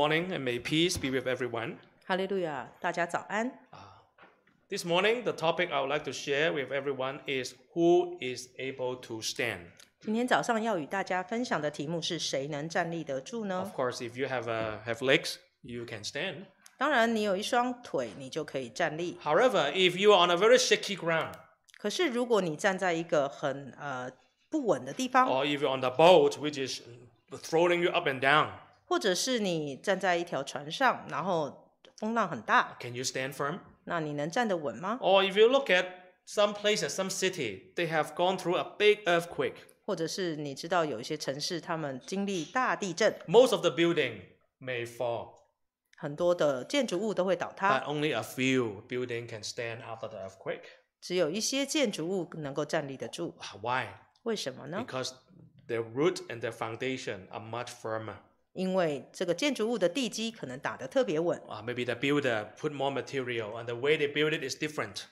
morning, and may peace be with everyone. Hallelujah. 大家早安。This morning, the topic I would like to share with everyone is who is able to stand. 今天早上要与大家分享的题目是谁能站立得住呢 Of？course, if you have a, uh, have legs, you can stand. 当然，你有一双腿，你就可以站立。However, if you are on a very shaky ground, 可是如果你站在一个很呃不稳的地方，or if you're on the boat which is throwing you up and down, 或者是你站在一条船上，然后风浪很大，Can you stand firm? 那你能站得稳吗？Or if you look at some places, some city, they have gone through a big earthquake. 或者是你知道有一些城市他们经历大地震，Most of the building may fall. 很多的建筑物都会倒塌。But only a few building can stand after the earthquake. 只有一些建筑物能够站立得住。Why? 为什么呢？Because their root and their foundation are much firmer. 因为这个建筑物的地基可能打得特别稳。啊，maybe the builder put more material and the way they build it is different。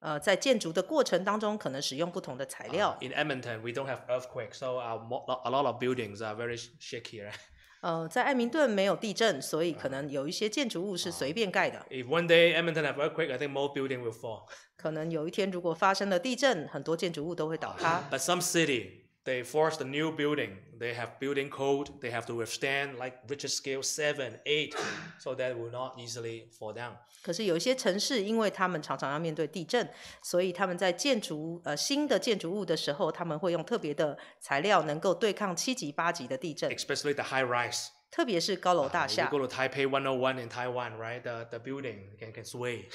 呃，在建筑的过程当中，可能使用不同的材料。In Edmonton we don't have earthquake, so our a lot of buildings are very shaky. right? 呃，在艾明顿没有地震，所以可能有一些建筑物是随便盖的。If one day Edmonton have earthquake, I think more building will fall. 可能有一天如果发生了地震，很多建筑物都会倒塌。But some city They force the new building. They have building code. They have to withstand like r i c h a r d scale seven, eight, so that will not easily fall down. 可是有一些城市，因为他们常常要面对地震，所以他们在建筑呃新的建筑物的时候，他们会用特别的材料，能够对抗七级八级的地震。Especially the high rise，特别是高楼大厦。You go to Taipei One O One in Taiwan, right? The the building can can sway.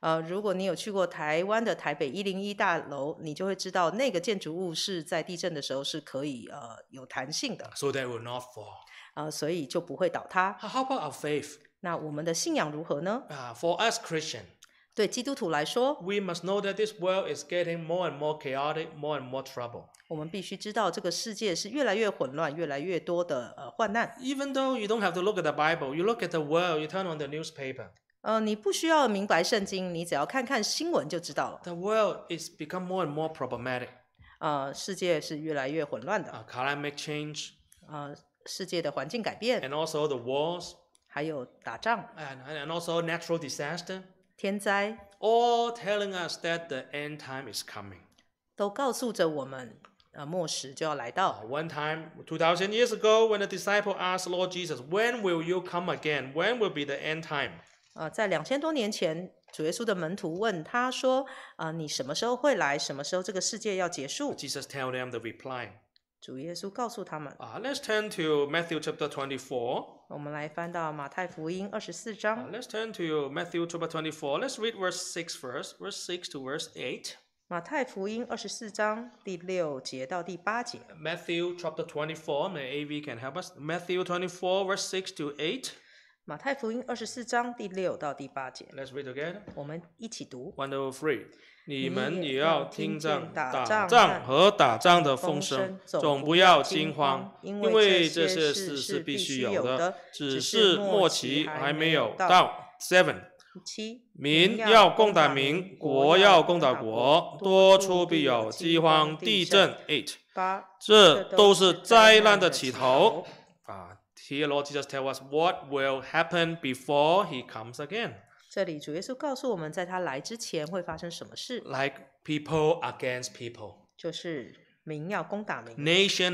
呃，如果你有去过台湾的台北一零一大楼，你就会知道那个建筑物是在地震的时候是可以呃有弹性的，so they will not fall。呃，所以就不会倒塌。How about our faith？那我们的信仰如何呢？For 啊、us c h r i s t i a n 对基督徒来说，we must know that this world is getting more and more chaotic, more and more trouble。我们必须知道这个世界是越来越混乱，越来越多的呃患难。Even though you don't have to look at the Bible, you look at the world, you turn on the newspaper。呃，你不需要明白圣经，你只要看看新闻就知道了。The world is become more and more problematic. 啊，世界是越来越混乱的。Climate change. 啊，世界的环境改变。And also the wars. 还有打仗。And and also natural disaster. 天灾。All telling us that the end time is coming. 都告诉着我们，呃，末时就要来到。One time two thousand years ago, when the disciple asked Lord Jesus, "When will you come again? When will be the end time?" 呃，在两千多年前，主耶稣的门徒问他说：“啊，你什么时候会来？什么时候这个世界要结束？”Jesus tell them the reply. 主耶稣告诉他们。啊，Let's turn to Matthew chapter twenty four. 我们来翻到马太福音二十四章。Let's turn to Matthew chapter twenty four. Let's read verse six first. Verse six to verse eight. 马太福音二十四章第六节到第八节。Matthew chapter twenty four. The AV can help us. Matthew twenty four, verse six to eight. 马太福音二十四章第六到第八节，我们一起读。你们也要听仗、打仗和打仗的风声，总不要惊慌，因为这些事是必须有的，只是末期还没有到。七，民要攻打民，国要攻打国，多出必有饥荒、地震。八，这都是灾难的起头。啊。Here, Lord Jesus tells us what will happen before He comes again. 这里主耶稣告诉我们，在他来之前会发生什么事，Like people against people, against nation.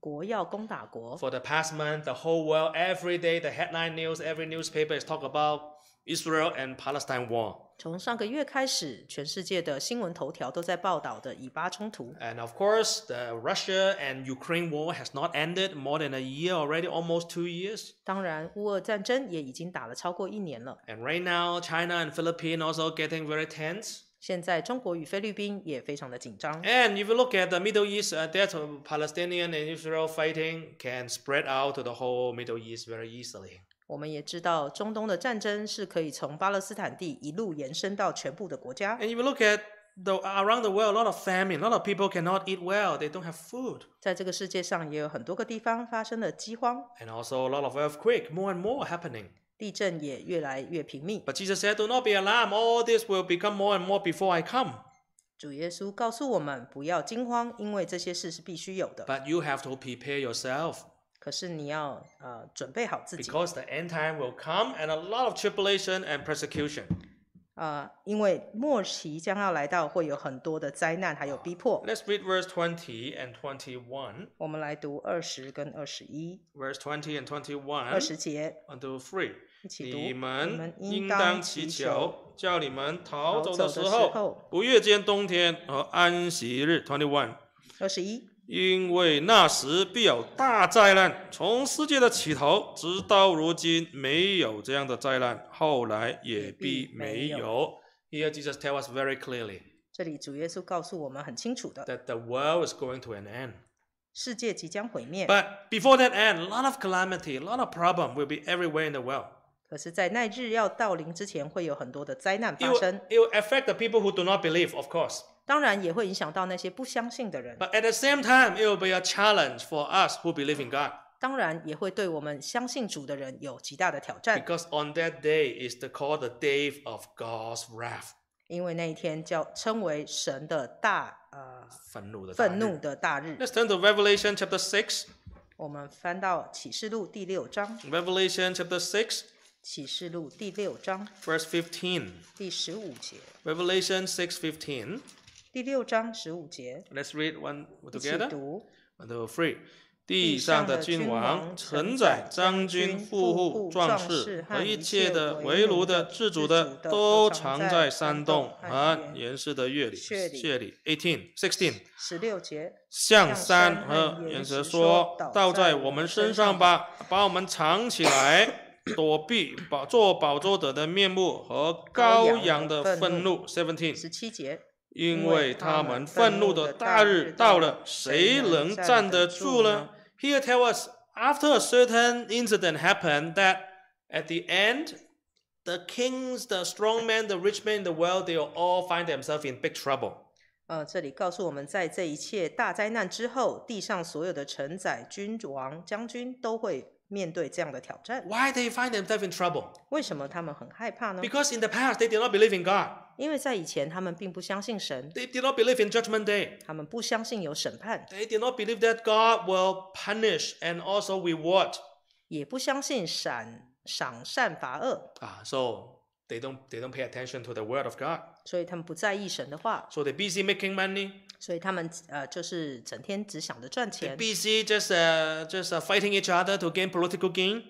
the past month, the whole world, every day, the headline news, every newspaper is talk about Israel and Palestine war. War。从上个月开始，全世界的新闻头条都在报道的以巴冲突。And of course, the Russia and Ukraine war has not ended more than a year already, almost two years. 当然，乌俄战争也已经打了超过一年了。And right now, China and Philippines also getting very tense. 现在中国与菲律宾也非常的紧张。And if you look at the Middle East, uh, that Palestinian and Israel fighting can spread out to the whole Middle East very easily. 我们也知道，中东的战争是可以从巴勒斯坦地一路延伸到全部的国家。And if you look at the around the world, a lot of famine, a lot of people cannot eat well, they don't have food. 在这个世界上，也有很多个地方发生了饥荒。And also a lot of earthquake, more and more happening. 地震也越来越频密。But Jesus said, "Do not be alarmed. All this will become more and more before I come." 主耶稣告诉我们，不要惊慌，因为这些事是必须有的。But you have to prepare yourself. 可是你要呃准备好自己。Because the end time will come and a lot of tribulation and persecution. 呃，因为末期将要来到，会有很多的灾难，还有逼迫。Let's read verse twenty and twenty one. 我们来读二十跟二十一。Verse twenty and twenty one. 二十节。Under three，你们应当祈求，叫你们逃走的时候，不月间冬天和安息日。Twenty one. 二十一。因为那时必有大灾难，从世界的起头直到如今没有这样的灾难，后来也必没有。Here Jesus tell us very clearly，这里主耶稣告诉我们很清楚的，that the world is going to an end，世界即将毁灭。But before that end，a lot of calamity，a lot of problem will be everywhere in the world。可是在那日要到临之前，会有很多的灾难发生。It will affect the people who do not believe，of course。当然也会影响到那些不相信的人。But at the same time, it will be a challenge for us who believe in God. 当然也会对我们相信主的人有极大的挑战。Because on that day is the called the day of God's wrath. 因为那一天叫称为神的大呃愤怒的愤怒的大日。Let's turn to Revelation chapter six. 我们翻到启示录第六章。Revelation chapter six. 启示录第六章。Verse fifteen. 第十五节。Revelation six fifteen. 第六章十五节，Let's read o n e t o g e r three，地上的君王承载将军、富户、壮士和一切的围炉的、自主的，都藏在山洞和岩石的月里、穴里。Eighteen, sixteen，十六节。向山和岩石说：“倒在我们身上吧，把我们藏起来，躲避 保做保座者的面目和羔羊的愤怒。”Seventeen，十七节。因为他们愤怒的大日到了，谁能站得住呢？Here tell us after a certain incident happened that at the end the kings, the strong men, the rich men in the world, they all find themselves in big trouble。呃，这里告诉我们在这一切大灾难之后，地上所有的承载君王、将军都会。面对这样的挑战。Why they find themselves in trouble? 为什么他们很害怕呢？Because in the past they did not believe in God. 因为在以前他们并不相信神。They did not believe in judgment day. they did not believe that God will punish and also reward. 也不相信赏赏善罚恶。啊，so they don't they don't pay attention to the word of God. So they busy making money. 所以他们呃就是整天只想着赚钱 they just uh, just uh, fighting each other to gain political gain.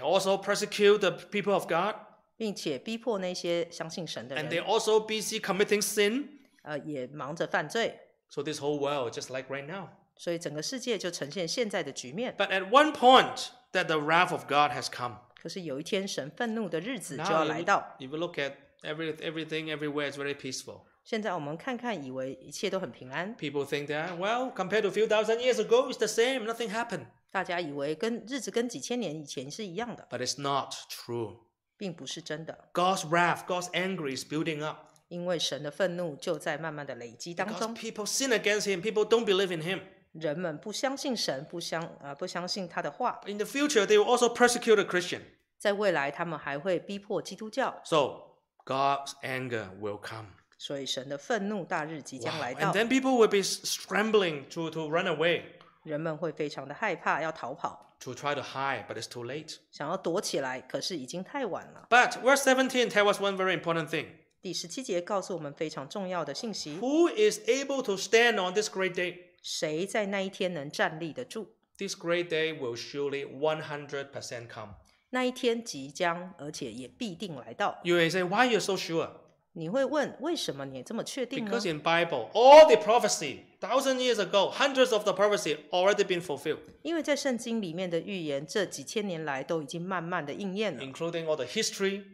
also persecute the people of God, and they also busy committing sin. So this whole world just like right now. 所以整个世界就呈现现在的局面。But at one point that the wrath of God has come. if Now you look at Every everything everywhere is very peaceful. 现在我们看看，以为一切都很平安。People think that well, compared to a few thousand years ago, it's the same. Nothing happened. 大家以为跟日子跟几千年以前是一样的，But it's not true. 并不是真的，God's wrath, God's anger is building up 因为神的愤怒就在慢慢的累积当 people sin against Him. People don't believe in Him. 人们不相信神，不相呃不相信他的话，In the future, they will also persecute a Christian. 在未来他们还会逼迫基督教。So God's anger will come. 所以神的愤怒大日即将来 Wow. people will be scrambling to, to run away, 人们会非常的害怕，要逃跑，to try to hide, but it's too late. 想要躲起来，可是已经太晚了。But verse 17 tells us one very important thing. 第十七节告诉我们非常重要的信息：Who is able to stand on this great day? 谁在那一天能站立得住？This great day will surely 100% come. 那一天即将，而且也必定来到。You will say, why you're so sure? Because in Bible, all the prophecy thousand years ago, hundreds of the prophecy already been fulfilled, including all the history,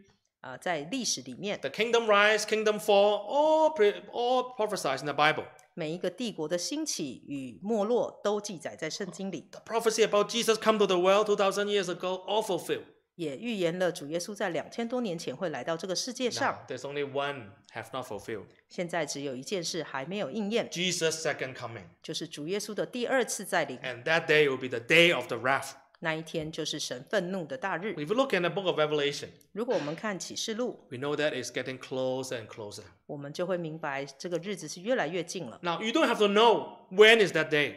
the kingdom rise, kingdom fall, all pre- all prophesied in the Bible. 每一个帝国的兴起与没落都记载在圣经里。The prophecy about Jesus c o m e to the world two thousand years ago all fulfilled。也预言了主耶稣在两千多年前会来到这个世界上。There's only one have not fulfilled。现在只有一件事还没有应验。Jesus second coming，就是主耶稣的第二次再临。And that day will be the day of the wrath。那一天就是神愤怒的大日。If you look in the book of Revelation，如果我们看启示录，we know that is getting closer and closer。我们就会明白这个日子是越来越近了。Now you don't have to know when is that day。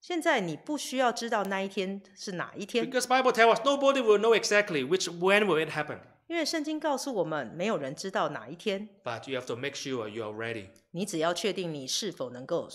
现在你不需要知道那一天是哪一天，because Bible tells us nobody will know exactly which when will it happen。因为圣经告诉我们，没有人知道哪一天。But you have to make sure you are ready。你只要确定你是否能够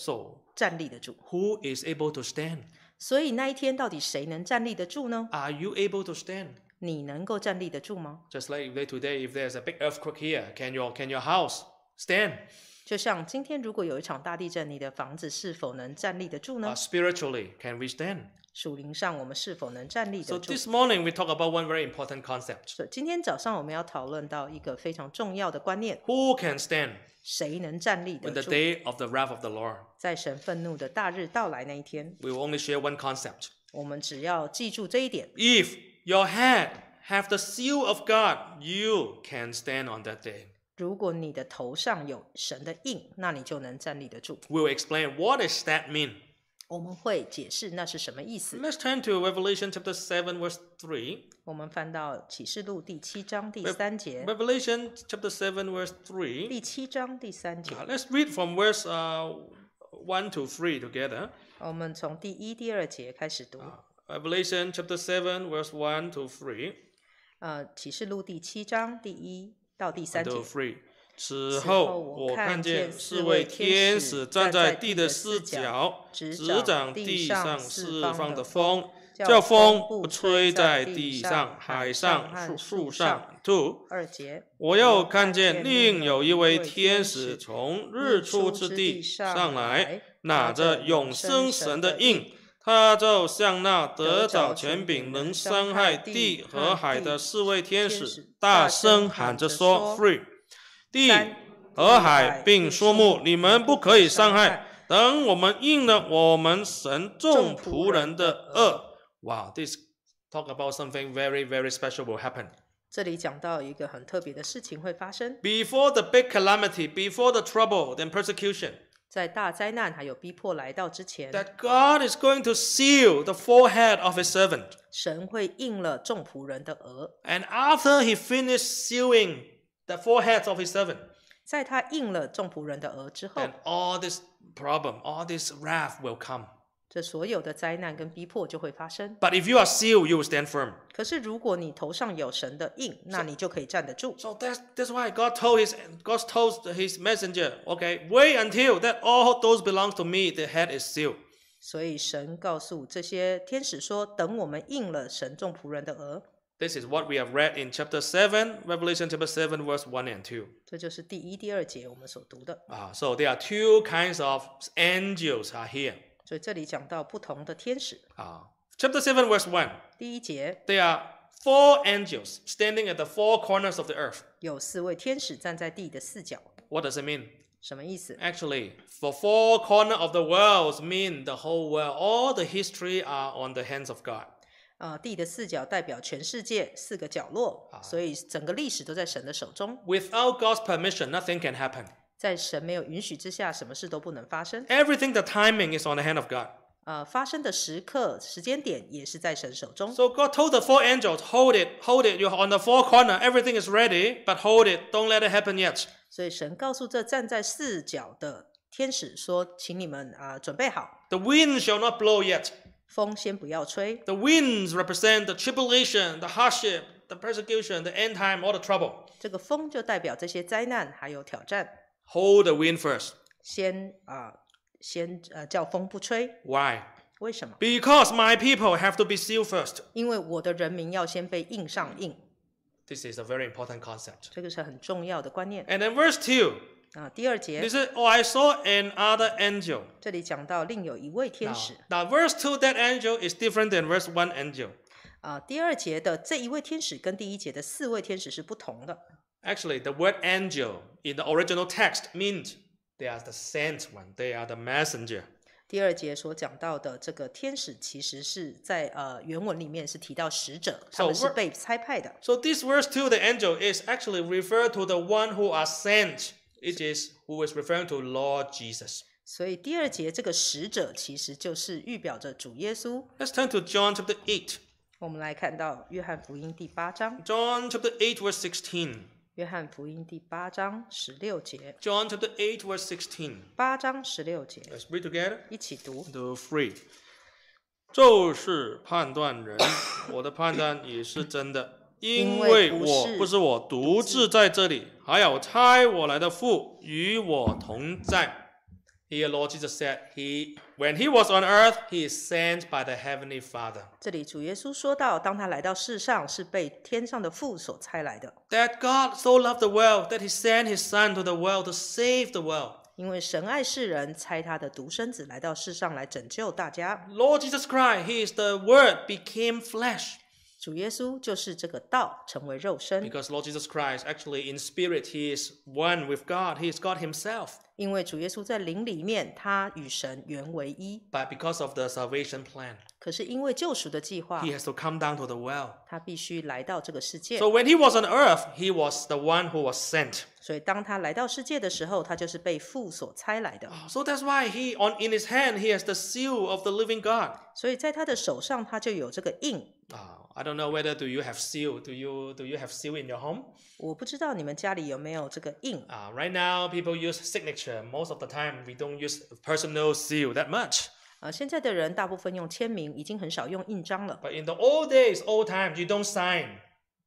站立得住。So, who is able to stand？所以那一天到底谁能站立得住呢？Are you able to stand？你能够站立得住吗？Just like l i k today, if there's a big earthquake here, can your can your house stand？就像今天，如果有一场大地震，你的房子是否能站立得住呢？Spiritually, can we stand？属灵上，我们是否能站立得住？So this morning we talk about one very important concept. 是，今天早上我们要讨论到一个非常重要的观念。Who can stand？谁能站立得住？On the day of the wrath of the Lord，在神愤怒的大日到来那一天，We will only share one concept. 我们只要记住这一点。If your head have the seal of God, you can stand on that day. 如果你的头上有神的印，那你就能站立得住。We'll explain what does that mean. 我们会解释那是什么意思。Let's turn to Revelation chapter seven verse three. 我们翻到启示录第七章第三节。Revelation chapter seven verse three. 第七章第三节。Let's read from verse uh one to three together. 我们从第一、第二节开始读。Revelation chapter seven verse one to three. 呃，启示录第七章第一到第三节。此后，我看见四位天使站在地的四角，执掌地上四方的风，叫风不吹在地上、海上、树树上。二节。我又看见另有一位天使从日出之地上来，拿着永生神的印。他就向那得着权柄能伤害地和海的四位天使大声喊着说：“Free，地和海并树木，你们不可以伤害。等我们应了我们神众仆人的恶。”哇，this talk about something very very special will happen。这里讲到一个很特别的事情会发生。Before the big calamity, before the trouble and persecution。在大灾难还有逼迫来到之前，that God is going to seal the forehead of His servant。神会印了众仆人的额。And after He finished sealing the foreheads of His servant，在他印了众仆人的额之后，and all this problem, all this wrath will come。这所有的灾难跟逼迫就会发生。But if you are sealed, you will stand firm. 可是如果你头上有神的印，那你就可以站得住。So that's that's why God told his God told his messenger, okay, wait until that all those belong to me, the head is sealed. 所以神告诉这些天使说，等我们应了神众仆人的额。This is what we have read in chapter 7, Revelation chapter 7, verse 1 and 2. 这就是第一、第二节我们所读的。Ah, there are two kinds of angels are here. 所以这里讲到不同的天使啊。Chapter seven, verse one. 第一节。They are four angels standing at the four corners of the earth. What does it mean? Actually, the four corners of the world mean the whole world. All the history are on the hands of God. Without God's permission, nothing can happen. 在神没有允许之下，什么事都不能发生。Everything the timing is on the hand of God. 呃，发生的时刻、时间点也是在神手中。So God told the four angels, "Hold it, hold it. You're on the four corner. Everything is ready, but hold it. Don't let it happen yet." 所以神告诉这站在四角的天使说：“请你们啊，准备好。The wind shall not blow yet. 风先不要吹。The winds represent the tribulation, the hardship, the persecution, the end time, all the trouble. 这个风就代表这些灾难还有挑战。Hold the wind first. 先啊、呃，先呃叫风不吹。Why? my people have to be sealed first. 因为我的人民要先被印上印，This is a very important concept. 这个是很重要的观念 then verse 2, 啊。第二 they Oh, I saw another angel. 这里讲到另有一位天 now verse 2, that angel is different than verse 1 angel. 啊，第二节的这一位天使跟第一节的四位天使是不同的 Actually, the word angel in the original text means they are the sent one, they are the messenger. 第二节所讲到的这个天使，其实是在呃原文里面是提到使者，他们是被差派的。So this verse to the angel is actually referred to the one who are sent. It is who is referring to Lord Jesus. 所以第二节这个使者其实就是预表着主耶稣。Let's turn to John chapter eight. 我们来看到约翰福音第八章。John chapter eight verse sixteen. 约翰福音第八章十六节。John chapter eight verse sixteen。八章十六节。Let's read together. 一起读。The three 就是判断人，我的判断也是真的，因为我不是我独自在这里，还有猜我来的父与我同在。Here, Lord Jesus said, "He when he was on earth, he is sent by the heavenly Father." 这里主耶稣说到，当他来到世上，是被天上的父所差来的。That God so loved the world that he sent his Son to the world to save the world. 因为神爱世人，差他的独生子来到世上来拯救大家。Lord Jesus Christ, He is the Word became flesh. 主耶稣就是这个道成为肉身。Because Lord Jesus Christ actually in spirit he is one with God, he is God himself. 因为主耶稣在灵里面，他与神原为一。But because of the salvation plan, 可是因为救赎的计划 he has to come down to the well. 他必须来到这个世界。So when he was on earth, he was the one who was sent. 所以当他来到世界的时候，他就是被父所差来的。So that's why he on in his hand he has the seal of the living God. 所以在他的手上，他就有这个印。uh, I do don't know whether do you have seal? Do you do you have seal in your home? 我不知道你们家里有没有这个印啊。Uh, right now, people use signature. Most of the time, we don't use personal seal that much. 啊，现在的人大部分用签名，已经很少用印章了。But in the old days, old times, you don't sign.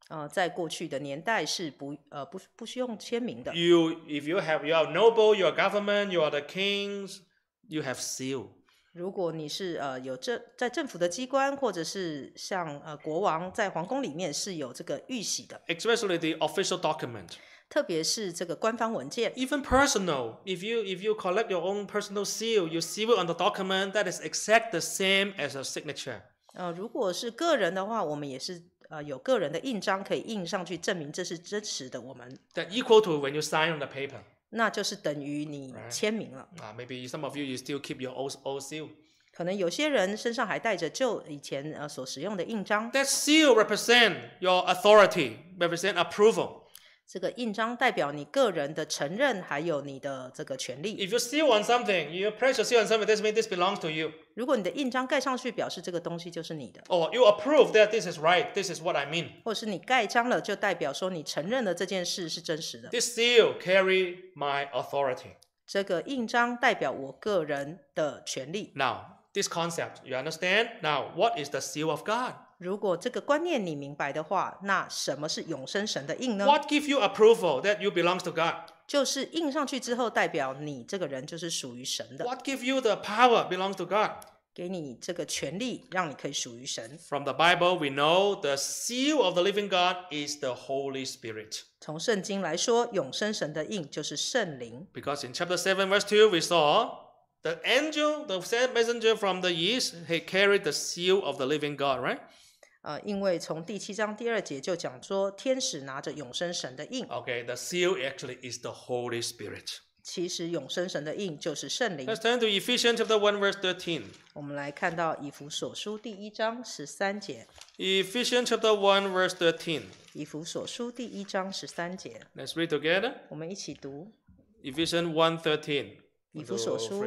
呃，在过去的年代是不呃不不需用签名的。You if you have you noble, you government, you are the kings, you have seal. 如果你是呃有政在政府的机关，或者是像呃国王在皇宫里面是有这个玉玺的，especially the official document，特别是这个官方文件，even personal，if you if you collect your own personal s e a l y o u seal on the document that is exactly the same as a signature。呃，如果是个人的话，我们也是呃有个人的印章可以印上去证明这是真实的。我们，equal to when you sign on the paper。那就是等于你签名了啊。Maybe some of you you still keep your old old seal。可能有些人身上还带着旧以前呃所使用的印章。That seal represent your authority, represent approval. 这个印章代表你个人的承认，还有你的这个权利。If something, something, this this you you your on on belongs to you. seal press seal means 如果你的印章盖上去，表示这个东西就是你的。哦，you approve that this is right. This is what I mean. 或是你盖章了，就代表说你承认了这件事是真实的。This seal carry my authority. 这个印章代表我个人的权利。Now, this concept, you understand? Now, what is the seal of God? 如果这个观念你明白的话，那什么是永生神的印呢？What give you approval that you belongs to God? 就是印上去之后，代表你这个人就是属于神的。What give you the power belongs to God? 给你这个权利，让你可以属于神。From the Bible, we know the seal of the living God is the Holy Spirit. 从圣经来说，永生神的印就是圣灵。Because in chapter seven, verse two, we saw the angel, the sent messenger from the east, he carried the seal of the living God, right? 呃，因为从第七章第二节就讲说，天使拿着永生神的印。Okay, the seal actually is the Holy Spirit。其实永生神的印就是圣灵。Let's turn to Ephesians chapter one verse thirteen。我们来看到以弗所书第一章十三节。Ephesians chapter one verse thirteen。以弗所书第一章十三节。Let's read together。我们一起读。Ephesians one thirteen。以弗所书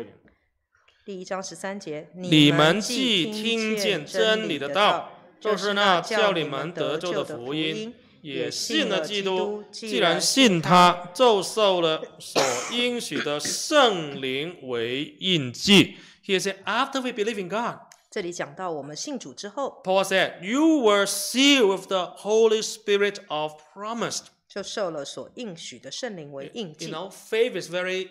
第一章十三节，你们既听见真理的道。就是那叫你们得救的福音。也信了基督，既然信他，就受了所应许的圣灵为印记。He said, after we believe in God. 这里讲到我们信主之后，Paul said, "You were sealed with the Holy Spirit of promise." 就受了所应许的圣灵为印记。You know, faith is very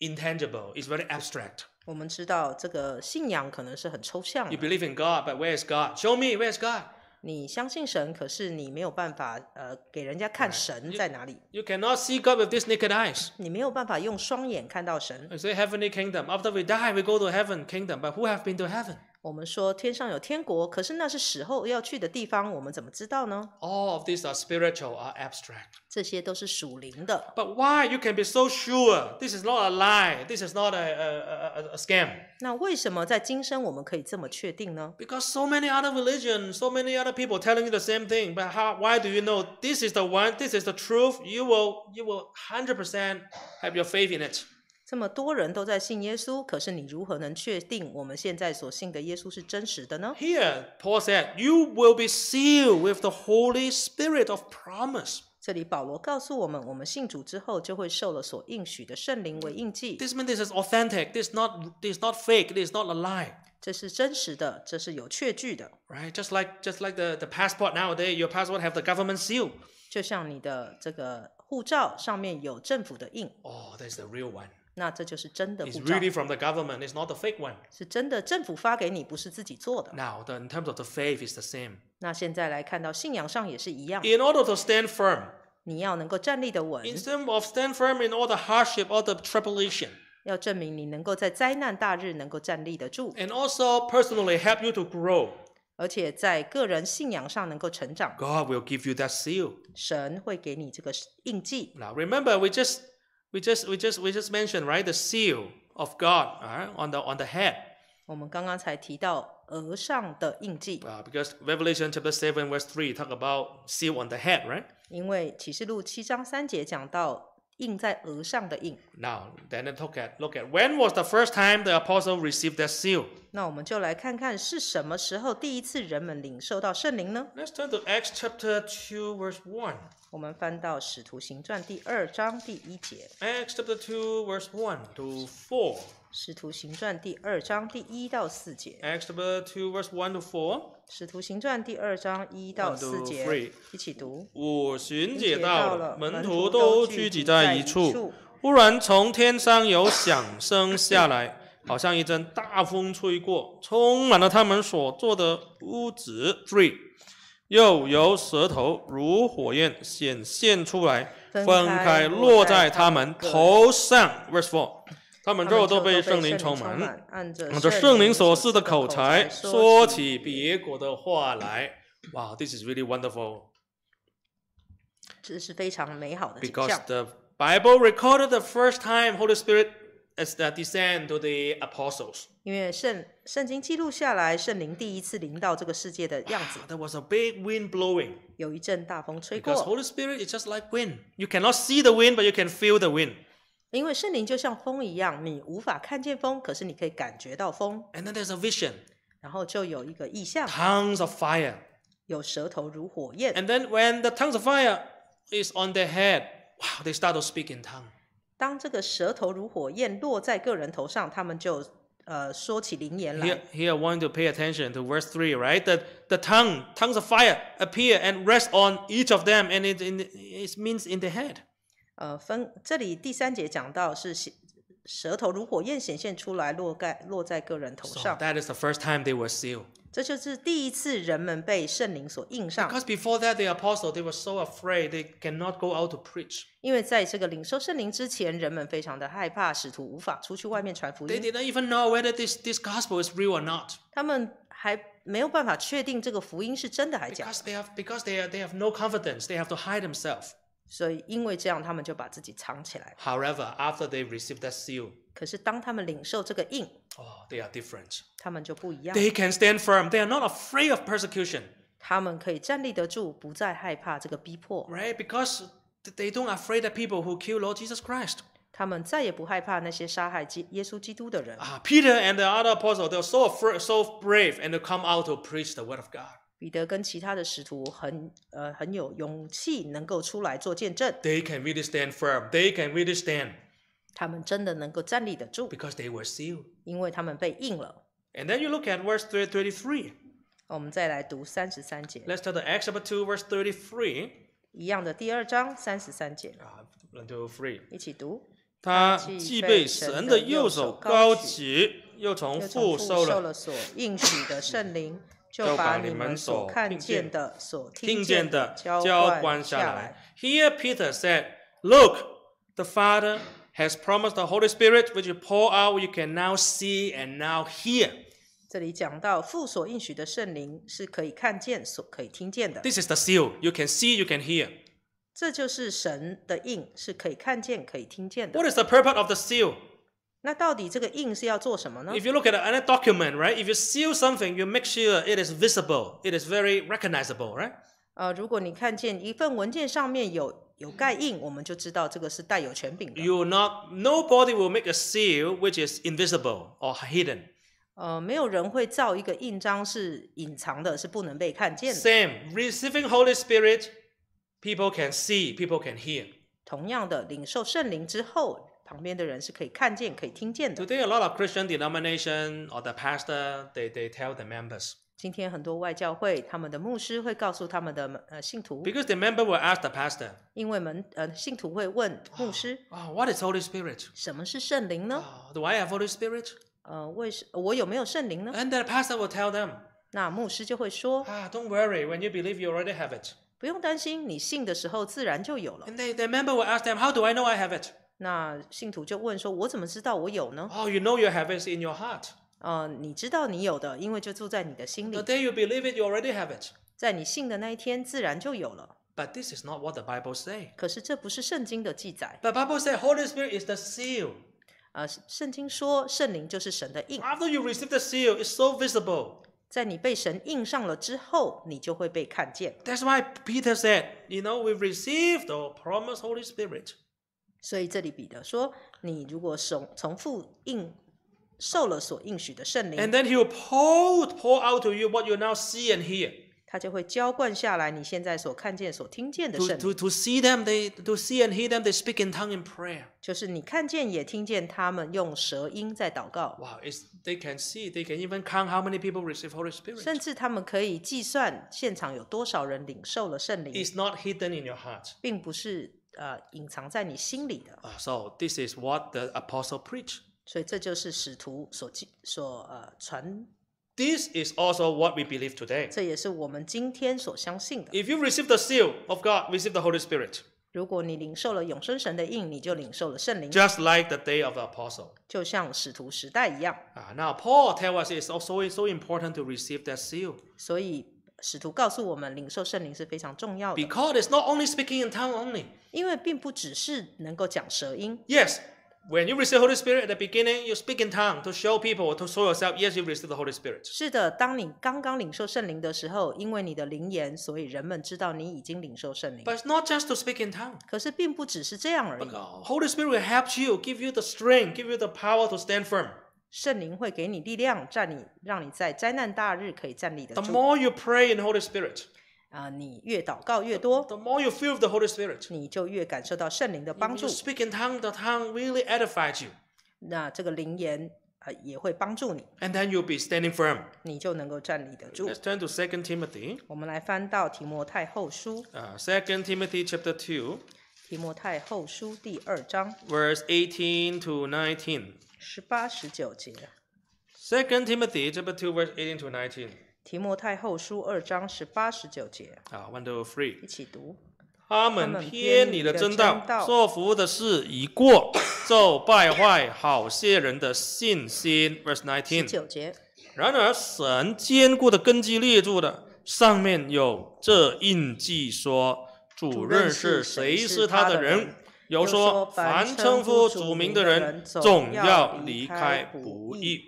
intangible. It's very abstract. 我们知道这个信仰可能是很抽象的。You believe in God, but where is God? Show me where is God. 你相信神，可是你没有办法，呃，给人家看神在哪里。You cannot see God with t h i s naked eyes. 你没有办法用双眼看到神。I say heavenly kingdom. After we die, we go to heaven kingdom. But who have been to heaven? 我们说天上有天国，可是那是死后要去的地方，我们怎么知道呢？All of these are spiritual, are abstract. 这些都是属灵的。But why you can be so sure this is not a lie, this is not a a a, a scam? 那为什么在今生我们可以这么确定呢？Because so many other religions, so many other people telling you the same thing. But how? Why do you know this is the one? This is the truth. You will you will hundred percent have your faith in it. 这么多人都在信耶稣，可是你如何能确定我们现在所信的耶稣是真实的呢？Here Paul said, "You will be sealed with the Holy Spirit of promise." 这里保罗告诉我们，我们信主之后就会受了所应许的圣灵为印记。This means this is authentic. This not this not fake. This not a lie. 这是真实的，这是有确据的。Right, just like just like the the passport nowadays, your passport have the government seal. 就像你的这个护照上面有政府的印。Oh, that's the real one. 那这就是真的护 It's really from the government. It's not a fake one. 是真的政府发给你，不是自己做的。Now, the, in terms of the faith, it's the same. 那现在来看到信仰上也是一样，In order to stand firm, 你要能够站立的稳，in terms of stand firm in all the hardship, all the tribulation, 要证明你能够在灾难大日能够站立得住，and also personally help you to grow, 而且在个人信仰上能够成长。God will give you that seal. 神会给你这个印记。Now, remember, we just we just we just we just mentioned right the seal of God on the on the head. because Revelation chapter seven verse three talk about seal on the head, right? 因为启示录七章三节讲到印在额上的印。Now, then, l t o o k at. Look at. When was the first time the apostle received that seal? 那我们就来看看是什么时候第一次人们领受到圣灵呢？Let's turn to Acts chapter two, verse one. 我们翻到使徒行传第二章第一节。Acts chapter two, verse one to four. 使徒行传第二章第一到四节。e x o d s two, verse one to four。使徒行传第二章一到四节，一起读。五巡解到，门徒都聚集在一处。忽然从天上有响声下来，好像一阵大风吹过，充满了他们所坐的屋子。Three，又由舌头如火焰显现出来，分开落在他们头上。Verse four。他们肉都被圣灵充满，按着圣灵所赐的口才说起别国的话来。Wow, this is really wonderful. 这是非常美好的 Because the Bible recorded the first time Holy Spirit as the descend to the apostles. 因为圣圣经记录下来，圣灵第一次临到这个世界的样子。There was a big wind blowing. 有一阵大风吹过。Because Holy Spirit is just like wind. You cannot see the wind, but you can feel the wind. 因为圣灵就像风一样，你无法看见风，可是你可以感觉到风。And then there's a vision. 然后就有一个意象，Tongues of fire. 有舌头如火焰。And then when the tongues of fire is on their head, wow, they start to speak in tongue. 当这个舌头如火焰落在个人头上，他们就呃说起灵言来。Here, here I want to pay attention to verse three, right? The the tongue, tongues of fire appear and rest on each of them, and it, it, it means in the head. 呃，分这里第三节讲到是舌头如火焰显现出来，落盖落在个人头上。That is the first time they were sealed。这就是第一次人们被圣灵所印上。Because before that the apostles they were so afraid they cannot go out to preach。因为在这个领受圣灵之前，人们非常的害怕，使徒无法出去外面传福音。They did not even know whether this this gospel is real or not。他们还没有办法确定这个福音是真的还是假的。Because they have because they they have no confidence they have to hide themselves。所以因为这样，他们就把自己藏起来。However, after they receive that they are different，他们就不一样。They can stand firm. They are not afraid of persecution. 他们可以站立得住，不再害怕这个逼迫。Right? Because they don't afraid the people who kill Lord Jesus Christ. 他们再也不害怕那些杀害基耶稣基督的人。啊，Peter and the other apostles, they are so afraid, so brave, and they come out to preach the word of God. 彼得跟其他的使徒很呃很有勇气，能够出来做见证。They can really stand firm. They can really stand. 他们真的能够站立得住。Because they were sealed. 因为他们被印了。And then you look at verse three thirty-three. 我们再来读三十三节。Let's turn to Acts chapter two, verse thirty-three. 一样的第二章三十三节。啊，two three. 一起读。他既被神的右手高举，又从父受了所应许的圣灵。就把你们所看见的、所听见的浇灌下来。Here Peter said, "Look, the Father has promised the Holy Spirit, which you pour out, you can now see and now hear." 这里讲到父所应许的圣灵是可以看见、所可以听见的。This is the seal. You can see, you can hear. 这就是神的印，是可以看见、可以听见的。What is the purpose of the seal? 那到底这个印是要做什么呢？If you look at any document, right? If you seal something, you make sure it is visible, it is very recognizable, right? 呃，如果你看见一份文件上面有有盖印，我们就知道这个是带有权柄的。You will not, nobody will make a seal which is invisible or hidden. 呃，没有人会造一个印章是隐藏的，是不能被看见的。Same, receiving Holy Spirit, people can see, people can hear. 同样的，领受圣灵之后，旁边的人是可以看见、可以听见的。Today, a lot of Christian denomination or the pastor they they tell the members. 今天很多外教会，他们的牧师会告诉他们的呃信徒。Because the member will ask the pastor. 因为门呃信徒会问牧师。Oh, what is Holy Spirit? 什么是圣灵呢？Do I have Holy Spirit? 呃，为什我有没有圣灵呢？And the pastor will tell them. 那牧师就会说。Ah, don't worry. When you believe, you already have it. 不用担心，你信的时候自然就有了。And the the member will ask them, How do I know I have it? 那信徒就问说：“我怎么知道我有呢 Oh, you know you have it in your heart.？” 呃，你知道你有的，因为就住在你的心 The 里，day you believe it, you already have it. 在你信的那一天自然就有了。But this is not what the Bible say. 可是这不是圣经的记载，The Bible say Holy Spirit is the seal. 呃，圣经说圣灵就是神的印，After you receive the seal, it's so visible. 在你被神印上了之后，你就会被看见。That's why Peter said, you know, we received the promised Holy Spirit. 所以这里比的说，你如果重重复应受了所应许的圣灵，And then he will pour pour out to you what you now see and hear。他就会浇灌下来，你现在所看见、所听见的圣。To to see them, they to see and hear them, they speak in tongue in prayer。就是你看见也听见他们用舌音在祷告。Wow, is they can see, they can even count how many people receive Holy Spirit. 甚至他们可以计算现场有多少人领受了圣灵。It's not hidden in your heart. 并不是。呃隐藏在你心里的。Uh, so this is what the apostle preached. 所以这就是使徒所记所呃传。This is also what we believe today. 这也是我们今天所相信的。If you receive the seal of God, receive the Holy Spirit. 如果你领受了永生神的印，你就领受了圣灵。Just like the day of the apostle. 就像使徒时代一样。啊、uh,，Now Paul tells us it's also so important to receive that seal. 所以使徒告诉我们，领受圣灵是非常重要的。Because it's not only speaking in tongue only. 因为并不只是能够讲舌音。Yes, when you receive Holy Spirit at the beginning, you speak in tongue to show people to show yourself. Yes, you receive the Holy Spirit. 是的，当你刚刚领受圣灵的时候，因为你的灵言，所以人们知道你已经领受圣灵。But it's not just to speak in tongue. 可是并不只是这样而已。Holy Spirit will help you, give you the strength, give you the power to stand firm. 圣灵会给你力量，站你，让你在灾难大日可以站立得住。The more you pray in Holy Spirit. 啊，你越祷告越多，t the Spirit，h Holy e more feel you 你就越感受到圣灵的帮助。Speaking the tongue really edifies you。那这个灵言啊，也会帮助你。And then you'll be standing firm。你就能够站立得住。Let's turn to Second Timothy。我们来翻到提摩太后书。啊 Second Timothy chapter two。提摩太后书第二章，verse eighteen to nineteen。十八十九节。Second Timothy chapter two, verse eighteen to nineteen. 提摩太后书二章十八十九节啊 o n e two, t h r e e 一起读。他们偏你的真道，做福的事已过，就败坏好些人的信心。Verse nineteen。九节。然而神坚固的根基立住的上面有这印记，说主任是谁是他的人。有说凡称呼主名的人总要离开不易。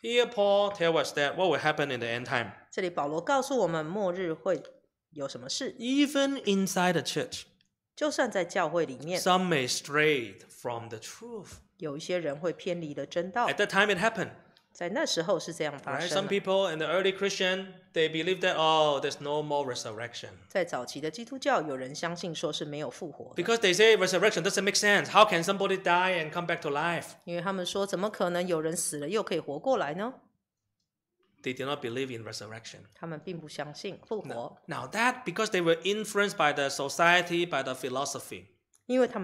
Here Paul t e l l us that what will happen in the end time. 这里保罗告诉我们，末日会有什么事？Even inside the church，就算在教会里面，Some may stray from the truth，有一些人会偏离了真道。At that time it happened，在那时候是这样发生。Some people in the early Christian they b e l i e v e that oh there's no more resurrection，在早期的基督教，有人相信说是没有复活。Because they say resurrection doesn't make sense，How can somebody die and come back to life？因为他们说，怎么可能有人死了又可以活过来呢？They did not believe in resurrection. 他们并不相信复活 Now that because they were influenced by the society, by the philosophy, Or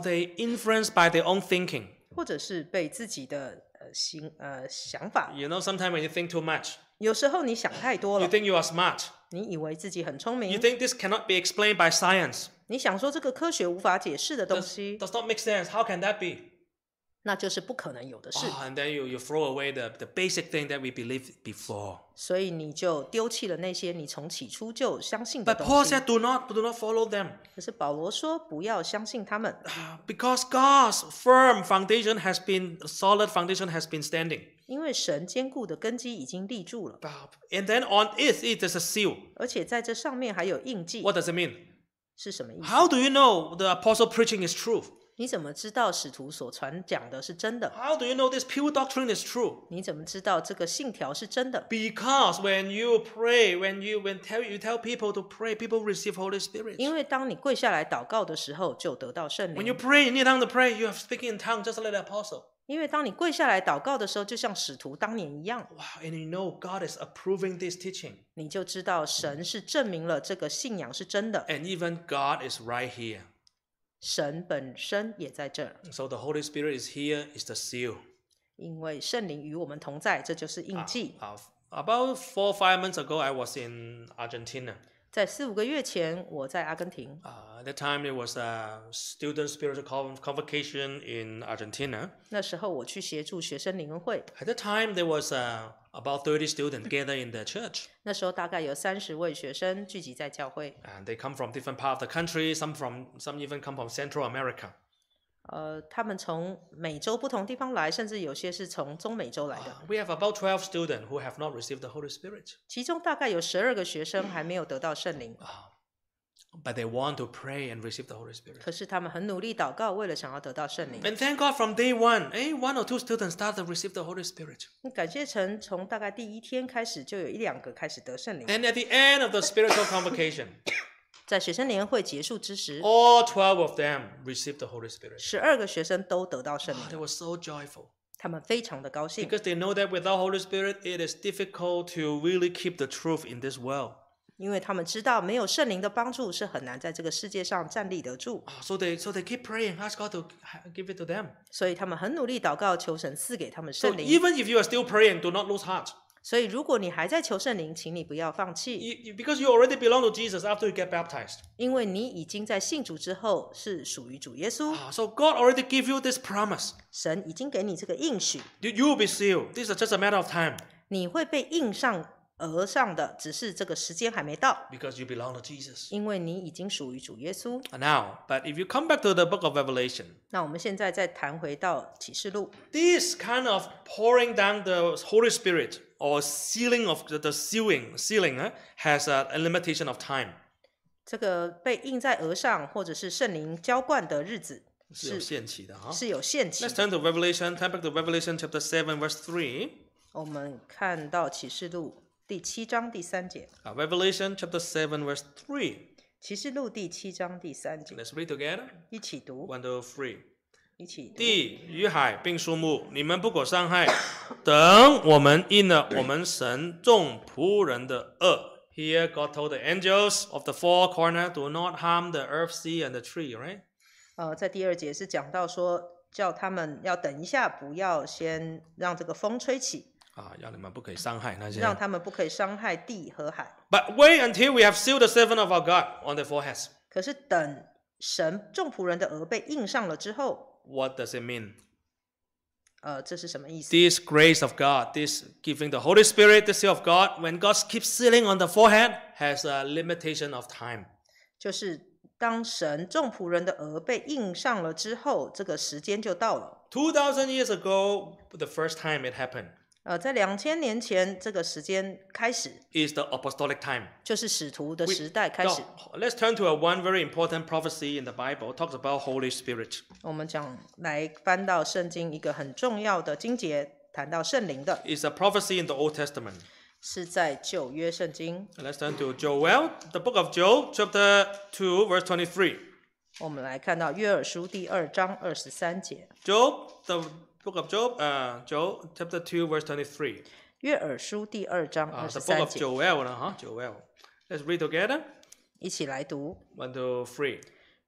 they influenced by their own thinking. You know, sometimes when you think too much, you think you are smart. You think this cannot be explained by science. Does, does not make sense. How can that be? 那就是不可能有的事。And then you you throw away the the basic thing that we believed before. Paul said, do not do not follow them, 可是保罗说不要相信他们，because God's firm foundation has been solid foundation has been standing. 因为神坚固的根基已经立住了，And then on it it is a seal. 而且在这上面还有印记。What does it mean? 是什么意思？How do you know the apostle preaching is truth? 你怎么知道使徒所传讲的是真的？How do you know this pure doctrine is true? 你怎么知道这个信条是真的？Because when you pray, when you when tell you tell people to pray, people receive Holy Spirit. When you pray, you need tongue to pray. You have speaking in tongues just like the apostle. 因为当你跪下来祷告的时候，就像使徒当年一样，Wow, and you know God is approving this teaching, 你就知道神是证明了这个信仰是真的，and even God is right here. 神本身也在这。儿。So the Holy Spirit is here, is the seal. 因为圣灵与我们同在，这就是印记。About four r o five months ago, I was in Argentina. 在四五个月前，我在阿根廷。啊、uh,，that time it was a student spiritual convocation in Argentina. At that time, there was a about 30 students gathered in the church. And they come from different parts of the country. Some from some even come from Central America. We have about twelve students who have not received the Holy Spirit. they want to pray and receive the Holy Spirit. thank God from day one, eh, one or two students start to receive the Holy Spirit. at the end of the spiritual convocation. 在学生联会结束之时，all twelve of them received the Holy Spirit. They were so joyful they know that without Holy Spirit, it is difficult to really keep the truth in this world. So they so they keep praying, ask God to give it to them. if you are still praying, do not lose heart. 所以，如果你还在求圣灵，请你不要放弃。Because you already belong to Jesus after you get baptized，因为你已经在信主之后是属于主耶稣。So God already give you this promise，神已经给你这个应许。You will be sealed，this is just a matter of time。你会被印上。而上的，只是这个时间还没到，because you belong to Jesus. 因为你已经属于主耶稣。Now, but if you come back to the book of Revelation, 那我们现在再谈回到启示录。This kind of pouring down the Holy Spirit or sealing of the, sealing, sealing has a, limitation of time 这个被印在额上或者是圣灵浇灌的日子是有限期的哈是有限期 let Let's turn to Revelation, turn back to Revelation chapter 7, verse three. 我们看到启示录。第七章第三节。Revelation chapter seven verse three。启示录第七章第三节。Let's read together。一起读。One two three。一起。地与海并树木，你们不可伤害，等我们应了我们神众仆人的恶。Here, God told the angels of the four corners, do not harm the earth, sea, and the tree, right? 呃，在第二节是讲到说，叫他们要等一下，不要先让这个风吹起。啊，让你们不可以伤害那些，让他们不可以伤害地和海。But wait until we have sealed the seven of our God on the foreheads. 可是等神众仆人的额被印上了之后，What does it mean？呃，这是什么意思？This grace of God, this giving the Holy Spirit, t h e s seal of God, when God keeps sealing on the forehead, has a limitation of time. 就是当神众仆人的额被印上了之后，这个时间就到了。Two thousand years ago, the first time it happened. 呃，在两千年前这个时间开始，i apostolic time，s the 就是使徒的时代开始。Let's turn to a one very important prophecy in the Bible, talks about Holy Spirit。我们讲来翻到圣经一个很重要的经节，谈到圣灵的。Is a prophecy in the Old Testament。是在旧约圣经。Let's turn to Joel, the book of Joel, chapter two, verse twenty-three. 我们来看到约珥书第二章二十三节。Job the book of Job, uh, Job chapter two, verse twenty-three. 约珥书第二章二十三节。The book of Job, well, 哈，well. Let's read together. 一起来读。One, two, three.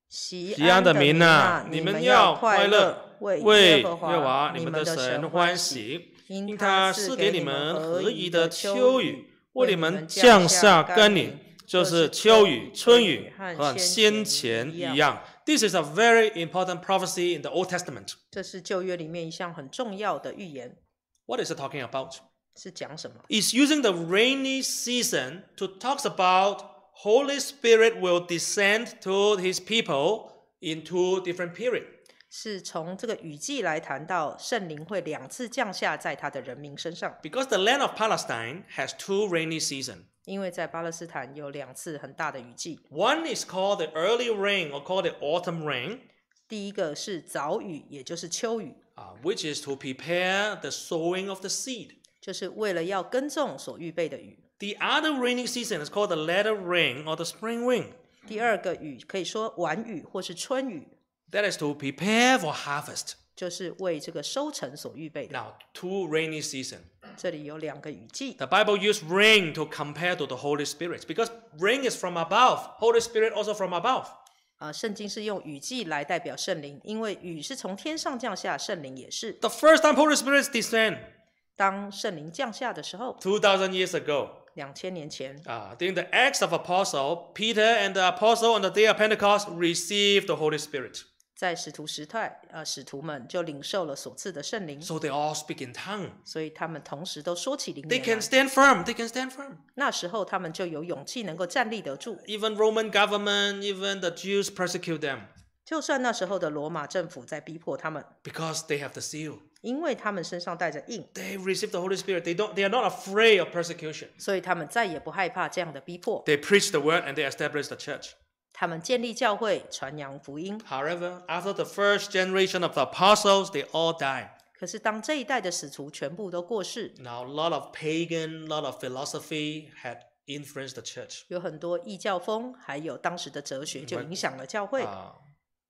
西西安的民呐，你们要快乐，为耶和华你们的神欢喜，因他是给你们何以的秋雨，为你们降下甘霖。就是秋雨、春雨和先前一样。This is a very important prophecy in the Old Testament. it talking about? using the rainy season to talk about Holy Spirit will descend to His people in two different periods. 是从这个雨季来谈到圣灵会两次降下在他的人民身上。Because the land of Palestine has two rainy seasons. 因为在巴勒斯坦有两次很大的雨季。One is called the early rain, or called the autumn rain。第一个是早雨，也就是秋雨。啊，which is to prepare the sowing of the seed。就是为了要耕种所预备的雨。The other rainy season is called the latter rain or the spring rain。第二个雨可以说晚雨或是春雨。That is to prepare for harvest。就是为这个收成所预备的。Now, two rainy season. The Bible used rain to compare to the Holy Spirit because rain is from above, Holy Spirit also from above. 啊，圣经是用雨季来代表圣灵，因为雨是从天上降下，圣灵也是。The first time Holy Spirit descend. 当圣灵降下的时候。Two thousand years ago. during the Acts of Apostle, Peter and the Apostle on the day of Pentecost received the Holy Spirit. 在使徒时代，呃，使徒们就领受了所赐的圣灵。So they all speak in tongue. 所以他们同时都说起灵 They 言 can stand firm. They can stand firm. 那时候他们就有勇气能够站立得住，Even Roman government, even the Jews persecute them 就算那时候的罗马政府在逼迫他们，because they have the seal. 因为他们身上带着印，They receive the Holy Spirit. They don't. They are not afraid of persecution. 所以他们再也不害怕这样的逼迫。They preach the word and they establish the church. 他们建立教会，传扬福音。However, after the first generation of the apostles, they all died. 可是，当这一代的使徒全部都过世。Now, a lot of pagan, a lot of philosophy had influenced the church. 有很多异教风，还有当时的哲学，就影响了教会。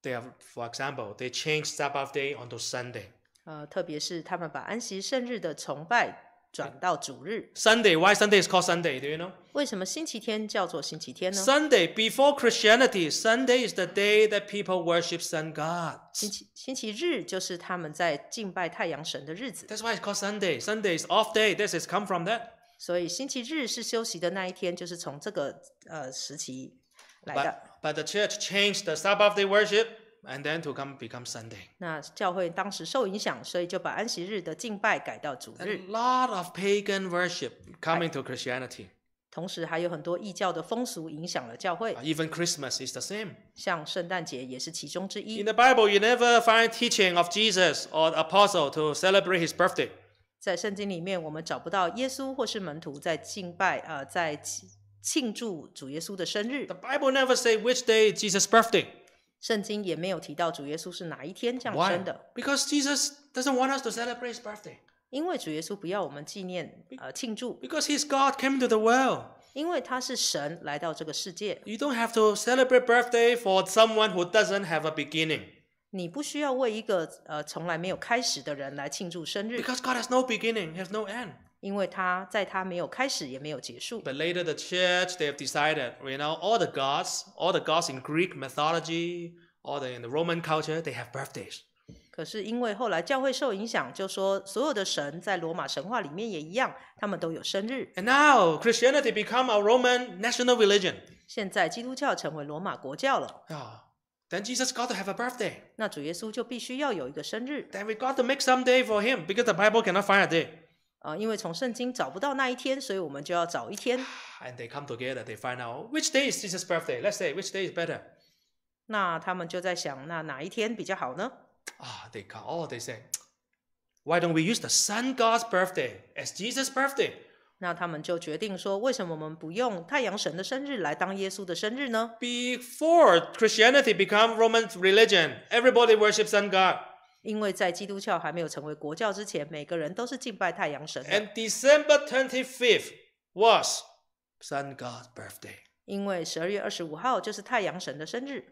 They have, for example, they changed Sabbath day onto Sunday. 呃，特别是他们把安息圣日的崇拜。转到主日。Sunday, why Sunday is called Sunday? Do you know? 为什么星期天叫做星期天呢？Sunday before Christianity, Sunday is the day that people worship sun god. 星期星期日就是他们在敬拜太阳神的日子，That's why it's called Sunday. Sunday is off day. This has come from that. 所以星期日是休息的那一天，就是从这个呃时期来的。But but the church changed the Sabbath day worship and then to come become Sunday. 那教会当时受影响，所以就把安息日的敬拜改到主日。A lot of pagan worship coming to Christianity. 同时还有很多异教的风俗影响了教会。Even Christmas is the same. 像圣诞节也是其中之一。In the Bible, you never find teaching of Jesus or apostle to celebrate his birthday. Bible never say which day Jesus' birthday. 圣经也没有提到主耶稣是哪一天降生 Why? Jesus doesn't want us to celebrate his birthday. 因为主耶稣不要我们纪念呃庆祝，Because he's God came into the world. 因为他是神来到这个世界，You don't have to celebrate birthday for someone who doesn't have a beginning. 你不需要为一个呃从来没有开始的人来庆祝生日，Because God has no beginning, he has no end. But later the church they have decided, you know, all the gods, all the gods in Greek mythology, all the in the Roman culture, they have birthdays. 可是因为后来教会受影响，就说所有的神在罗马神话里面也一样，他们都有生日。And now Christianity become a Roman national religion. 现在基督教成为罗马国教了。Yeah. Then Jesus got to have a birthday. 那主耶稣就必须要有一个生日。Then we got to make some day for him because the Bible cannot find a day. 啊，因为从圣经找不到那一天，所以我们就要找一天。And they come together, they find out which day is Jesus' birthday. Let's say which day is better. 那他们就在想，那哪一天比较好呢？Ah, they call. They say, why don't we use the sun god's birthday as Jesus' birthday? 那他们就决定说，为什么我们不用太阳神的生日来当耶稣的生日呢？Before Christianity b e c o m e Roman religion, everybody worships sun god. 因为在基督教还没有成为国教之前，每个人都是敬拜太阳神的。And December twenty fifth was Sun God's birthday. 因为十二月二十五号就是太阳神的生日。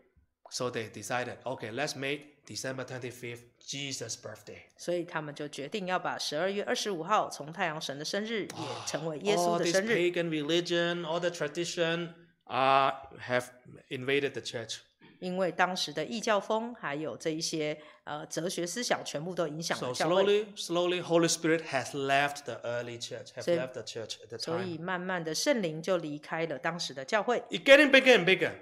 So they decided, okay, let's make December twenty fifth Jesus' birthday. 所以他们就决定要把十二月二十五号从太阳神的生日也成为耶稣的生日。All this pagan religion, all the tradition, ah, have invaded the church. 因为当时的异教风，还有这一些呃哲学思想，全部都影响教 So slowly, slowly, Holy Spirit has left the early church. h a s left the the at time. church 所以慢慢的圣灵就离开了当时的教会。It getting bigger and bigger.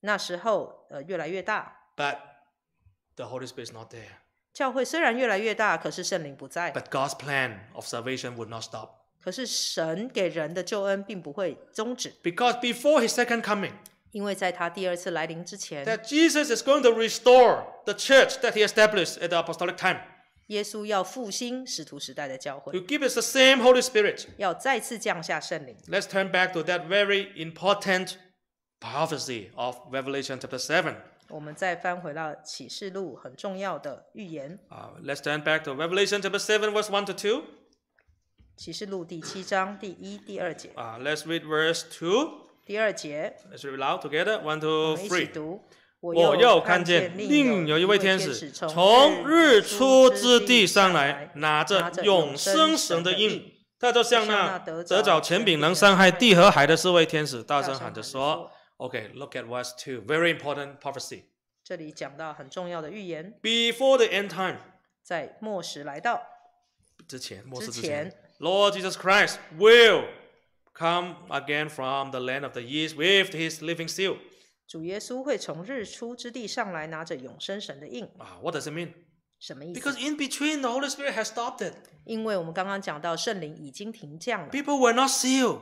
那时候呃越来越大。But the Holy Spirit is not there. 教会虽然越来越大，可是圣灵不在。But God's plan of salvation would not stop. 可是神给人的救恩并不会终止。Because before His second coming. 因为在他第二次来临之前，that Jesus is going to restore the church that he established at the apostolic time. 耶稣要复兴使徒时代的教会 give us the same Holy Spirit. 要再次降下圣灵。Let's turn back to that very important prophecy of Revelation chapter 7. let let's turn back to Revelation chapter 7, verse 1 to 2. let let's read verse 2. 第二节，我们一我又看见另有一位天使从日出之地上来，拿着永生神的印，他就向那得角权柄能伤害地和海的四位天使大声喊着说：“OK，look at verse two，very important prophecy。”这里讲到很重要的预言。Before the end time，在末时来到之前，Lord Jesus Christ will。come again from the land of the east with his living seal. 主耶稣会从日出之地上来，拿着永生神的印。啊，What does it mean? in between the Holy Spirit has stopped it. 因为我们刚刚讲到圣灵已经停降了。People were not sealed.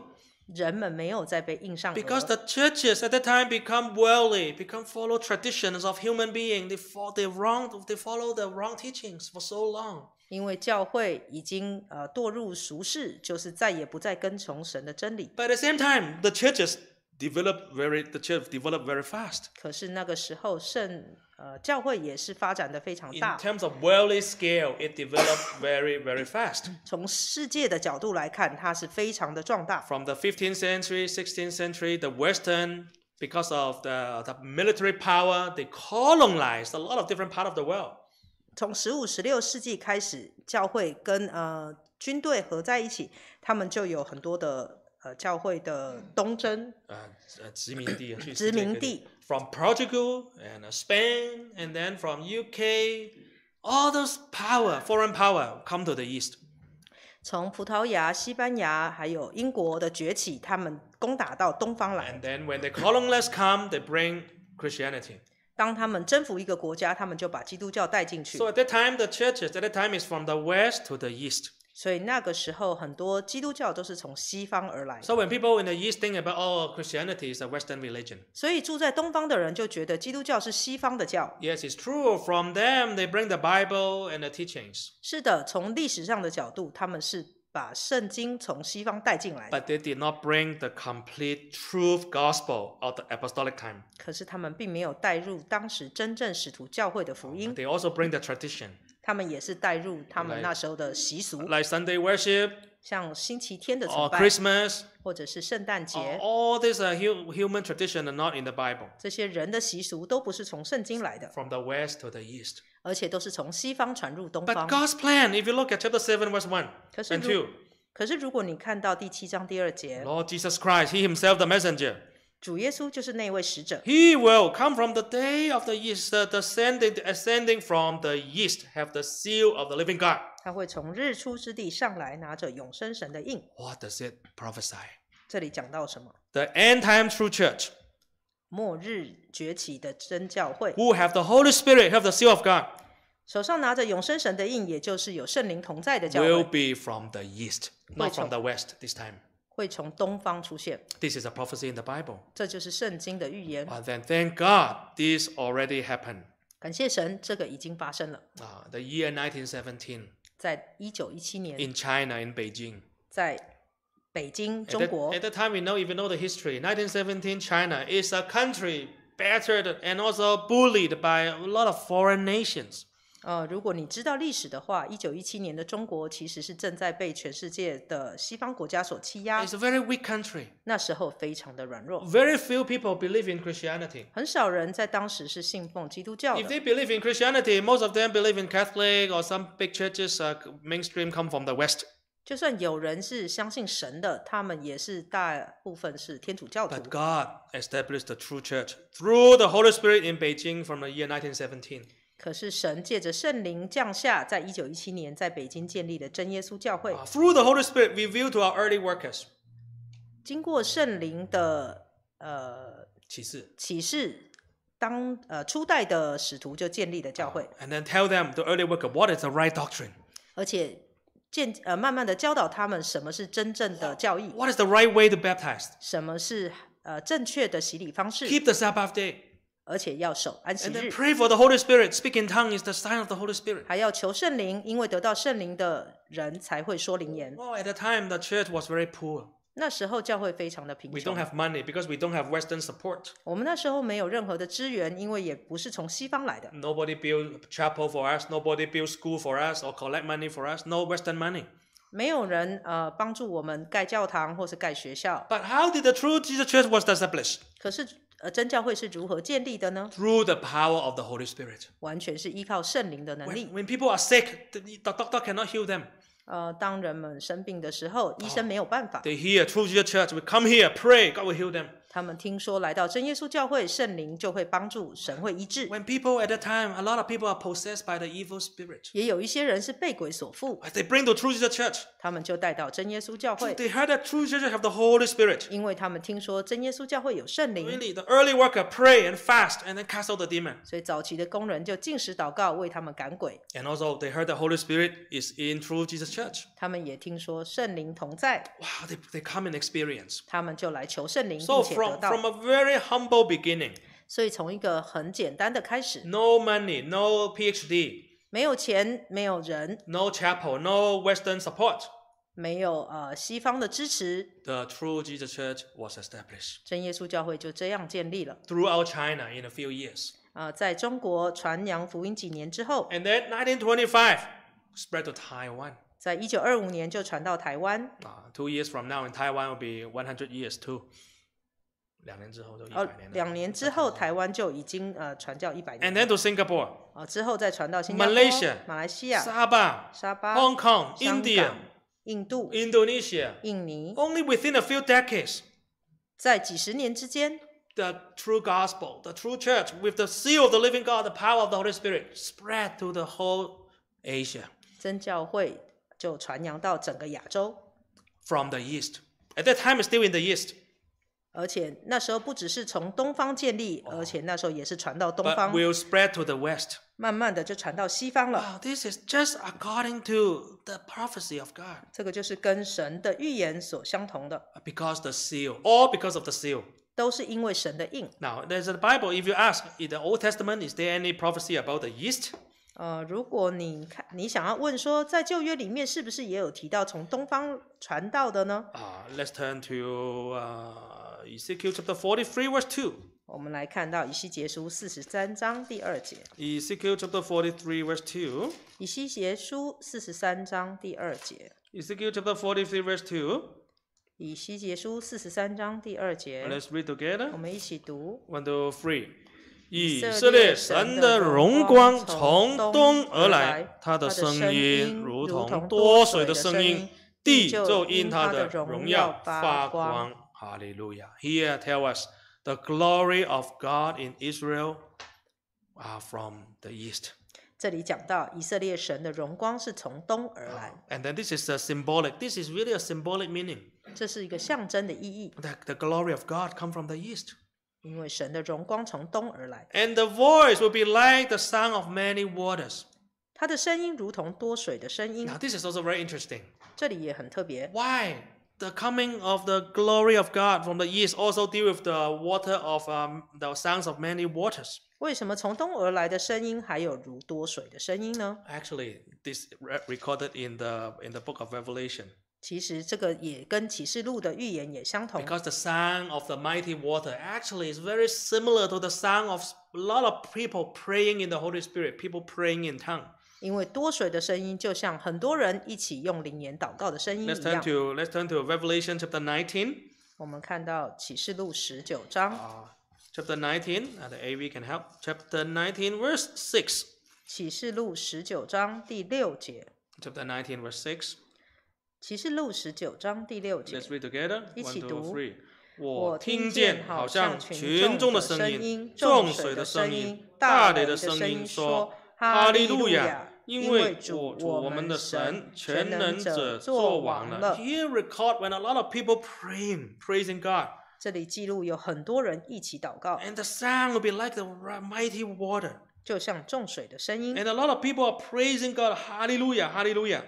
人们没有再被印上。Because the churches at that time become worldly, become follow traditions of human being. They follow the wrong, they follow the wrong teachings for so long. 因为教会已经呃堕入俗世，就是再也不再跟从神的真理。By the same time, the churches develop very, the church develop very fast. 可是那个时候圣呃，教会也是发展的非常大。In terms of world l y scale, it developed very, very fast. 从世界的角度来看，它是非常的壮大。From the 15th century, 16th century, the Western, because of the the military power, they colonized a lot of different part of the world. 从十五、十六世纪开始，教会跟呃军队合在一起，他们就有很多的呃教会的东征。呃，殖民地。殖民地。from Portugal and uh, Spain and then from UK, all those power, foreign power come to the east. 从葡萄牙、西班牙还有英国的崛起，他们攻打到东方来 then when the colonists come, they bring Christianity. 当他们征服一个国家，他们就把基督教带进去 at that time, the churches at that time is from the west to the east. 所以那个时候，很多基督教都是从西方而来。So when people in the East think about, all oh, Christianity is a Western religion. 所以住在东方的人就觉得基督教是西方的教。Yes, it's true. From them, they bring the Bible and the teachings. 是的，从历史上的角度，他们是把圣经从西方带进来。But they did not bring the complete truth gospel of the apostolic time. 可是他们并没有带入当时真正使徒教会的福音。They also bring the tradition. 他们也是带入他们那时候的习俗，like Sunday worship，像星期天的崇拜，Christmas，或者是圣诞节。All these are human traditions, not in the Bible。这些人的习俗都不是从圣经来的，from the west to the east。而且都是从西方传入东方。But God's plan, if you look at chapter seven verse one and two。可是，可是如果你看到第七章第二节，Lord Jesus Christ, He Himself the messenger。主耶稣就是那位使者。He will come from the day of the east, the descending, ascending from the east, have the seal of the living God. 他会从日出之地上来，拿着永生神的印。What does it prophesy? 这里讲到什么？The end time true church. 末日崛起的真教会。Who have the Holy Spirit, have the seal of God. 手上拿着永生神的印，也就是有圣灵同在的教会。Will be from the east, not from the west this time. 会从东方出现。This is a prophecy in the Bible. 这就是圣经的预言。And then thank God this already happened. 感谢神，这个已经发生了。啊，the year 1917. 在一九一七年。In China, in Beijing. at the time, we know even you know the history, 1917 China is a country battered and also bullied by a lot of foreign nations. 呃，如果你知道历史的话，一九一七年的中国其实是正在被全世界的西方国家所欺压。It's a very weak country. 那时候非常的软弱。Very few people believe in Christianity. 很少人在当时是信奉基督教。的。If they believe in Christianity, most of them believe in Catholic or some big churches. Mainstream come from the West. 就算有人是相信神的，他们也是大部分是天主教徒。But God established the true church through the Holy Spirit in Beijing from the year 1917. 可是神借着圣灵降下，在一九一七年在北京建立的真耶稣教会。Through the Holy Spirit, reveal to our early workers. 经过圣灵的呃启示启示，当呃初代的使徒就建立的教会。And then tell them the early w o r k e r what is the right doctrine. 而且建呃慢慢的教导他们什么是真正的教义。What is the right way to baptize? 什么是呃正确的洗礼方式？Keep the Sabbath day. And then pray for the Holy Spirit. Speak in tongue is the sign of the Holy Spirit. 还要求圣灵，因为得到圣灵的人才会说灵言。Oh, at the time, the church was very poor. 那时候教会非常的贫 We 穷 do money because we don't have Western support. 我们那时候没有任何的支援，因为也不是从西方来的，Nobody built chapel for us. Nobody built school for us or collect money for us. No Western money. 没有人呃帮助我们盖教堂或是盖学校。But how did the true Jesus church was established? 可是而真教会是如何建立的呢？Through the power of the Holy Spirit，完全是依靠圣灵的能力。When people are sick，the doctor cannot heal them。呃，当人们生病的时候，医生没有办法。They hear through the church. We come here, pray. God will heal them. 他们听说来到真耶稣教会，圣灵就会帮助，神会医治。When people at that time, a lot of people are possessed by the evil spirit. 也有一些人是被鬼所缚。They bring the truth to the church. 他们就带到真耶稣教会。They heard that true church have the Holy Spirit. 因为他们听说真耶稣教会有圣灵。Really, the early worker pray and fast and then cast out the demon. 所以早期的工人就进食祷告，为他们赶鬼。And also they heard the Holy Spirit is in true Jesus church. 他们也听说圣灵同在。Wow, they they come and experience. 他们就来求圣灵，并且。from a very humble beginning. 所以从一个很简单的开始，No money, no PhD, chapel, no Western support. true Jesus Church was established China in a few years. then 1925 spread to Taiwan. years from now in Taiwan will be 100 years too. 两年之后就一百年、哦。两年之后，台湾就已经呃传教一百年。And then to Singapore。哦，之后再传到新加坡、Malaysia, 马来西亚、沙巴、沙巴、Hong Kong、India、印度、Indonesia、印尼。Only within a few decades。在几十年之间。the true gospel, the true church, with the seal of the living God, the power of the Holy Spirit, spread to the whole Asia. 真教会就传扬到整个亚洲。From the east, at that time, it's still in the east. 而且那时候不只是从东方建立，而且那时候也是传到东方。Will spread to the west。慢慢的就传到西方了。This is just according to the prophecy of God。这个就是跟神的预言所相同的。Because the seal, all because of the seal。都是因为神的印。Now there's the Bible. If you ask in the Old Testament, is there any prophecy about the e a s t 呃，如果你看，你想要问说，在旧约里面是不是也有提到从东方传到的呢？啊，Let's turn to. 以西 chapter 书 e 十三章 two. 我们来看到以西结书四十三章第二节。以西结书四十三章第二节。以西结书四十三章第二节。Let's read together. 我们一起读。One, two, three. 以色列神的荣光从东而来，他的声音如同多水的声音，地就因他的荣耀发光。Hallelujah. Here tell us the glory of God in Israel are uh, from the east. and then this is a symbolic. This is really a symbolic meaning. the glory of God come from the east. And the voice will be like the sound of many waters. this is also very interesting. the coming of the glory of God from the east also deal with the water of um, the sounds of many waters. 为什么从东而来的声音还有如多水的声音呢？Actually, this recorded in the in the book of Revelation 其实这个也跟启示录的预言也相同，because the sound of the mighty water actually is very similar to the sound of a lot of people praying in the Holy Spirit, people praying in tongue. 因为多水的声音，就像很多人一起用灵言祷告的声音一样。Let's turn to Let's turn to Revelation chapter nineteen。我们看到启示录十九章。Chapter nineteen, the AV can help. Chapter nineteen, verse six。启示录十九章第六节。Chapter nineteen, verse six。启示录十九章第六节。Let's read together. One, two, 我听见好像群众的声音、众水的声音、大雷的声音，说：“哈利路亚。”因为主我们的神全能者做王了。Here record when a lot of people praying, praising God. the sound will be like the mighty water. a lot of people are praising God. Hallelujah, Hallelujah.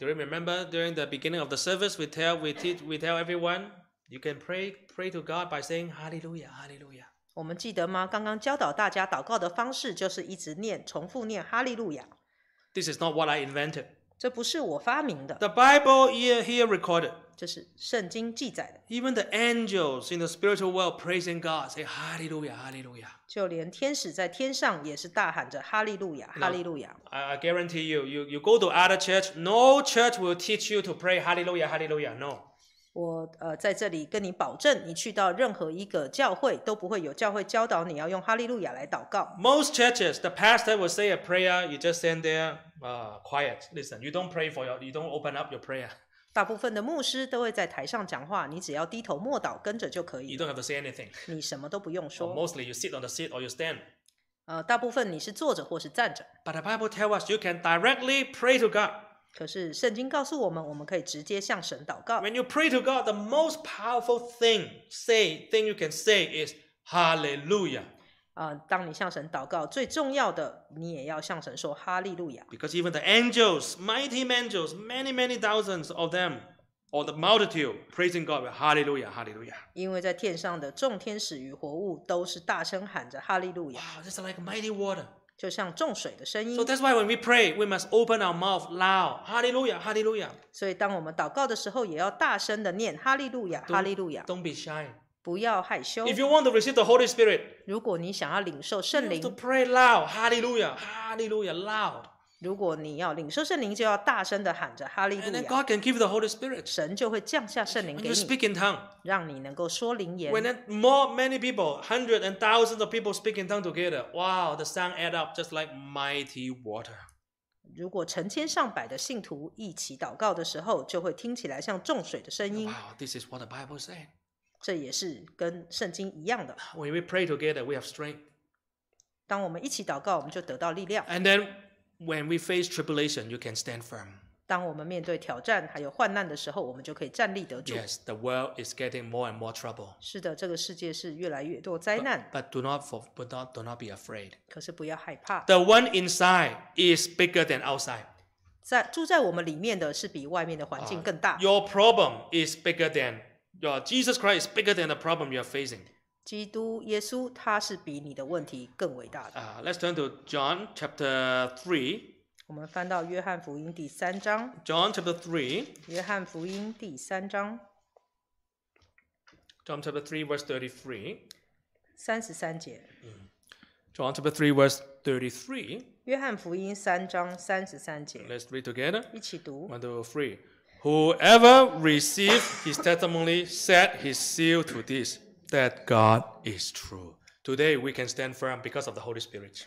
you remember during the beginning of the service we tell we teach we tell everyone you can pray pray to God by saying Hallelujah, Hallelujah. 我们记得吗？刚刚教导大家祷告的方式，就是一直念、重复念“哈利路亚”。This is not what I invented. 这不是我发明的。The Bible is here recorded. 这是圣经记载的。Even the angels in the spiritual world praising God say “Hallelujah, Hallelujah.” 就连天使在天上也是大喊着“哈利路亚，哈利路亚”。I guarantee you, you you go to other church, no church will teach you to pray “Hallelujah, Hallelujah.” No. 我呃在这里跟你保证，你去到任何一个教会都不会有教会教导你要用哈利路亚来祷告。Most churches, the pastor will say a prayer. You just stand there, uh, quiet. Listen. You don't pray for your, you don't open up your prayer. 大部分的牧师都会在台上讲话，你只要低头默祷，跟着就可以。You don't have to say anything. 你什么都不用说。Mostly, you sit on the seat or you stand. 呃，大部分你是坐着或是站着。But the Bible tells us you can directly pray to God. 可是圣经告诉我们，我们可以直接向神祷告。When you pray to God, the most powerful thing say thing you can say is Hallelujah. 啊，当你向神祷告，最重要的，你也要向神说哈利路亚。Because even the angels, mighty angels, many many thousands of them, or the multitude praising God with Hallelujah, Hallelujah. 因为在天上的众天使与活物都是大声喊着哈利路亚。Wow, just like mighty water. 就像重水的声音。So that's why when we pray, we must open our mouth loud. Hallelujah, Hallelujah. 所以当我们祷告的时候，也要大声的念哈利路亚，哈利路亚。Don't be shy. 不要害羞。If you want to receive the Holy Spirit, 如果你想要领受圣灵，to pray loud. Hallelujah, Hallelujah, loud. 如果你要领受圣灵，就要大声的喊着哈利路 And can give the Holy Spirit. 神就会降下圣灵 you 你，speak in tongue. 让你能够说灵言 more many people, hundreds and thousands of people speak in tongue together, wow, the sound add up just like mighty water. 如果成千上百的信徒一起祷告的时候，就会听起来像重水的声音。Wow, this is what the Bible says. 这也是跟圣经一样的。When we pray together, we have strength. 当我们一起祷告，我们就得到力量。And then when we face tribulation, you can stand firm. 当我们面对挑战还有患难的时候，我们就可以站立得住。Yes, the world is getting more and more trouble. 是的，这个世界是越来越多灾难。But, but do not, for, but not, do not be afraid. 可是不要害怕。The one inside is bigger than outside. 在住在我们里面的是比外面的环境更大。Uh, your problem is bigger than your Jesus Christ is bigger than the problem you are facing. 基督耶稣他是比你的问题更伟大的。Uh, let's turn to John chapter three. 我们翻到约翰福音第三章。John chapter three, 约翰福音第三章。John chapter three verse thirty-three, 三十三节。John chapter three verse 30 three 约翰福音三章三十三节 let 约翰福音三章三十三节。Let's read together. 一起读。One, two, three. Whoever received his testimony set his seal to this that God is true. Today we can stand firm because of the Holy Spirit.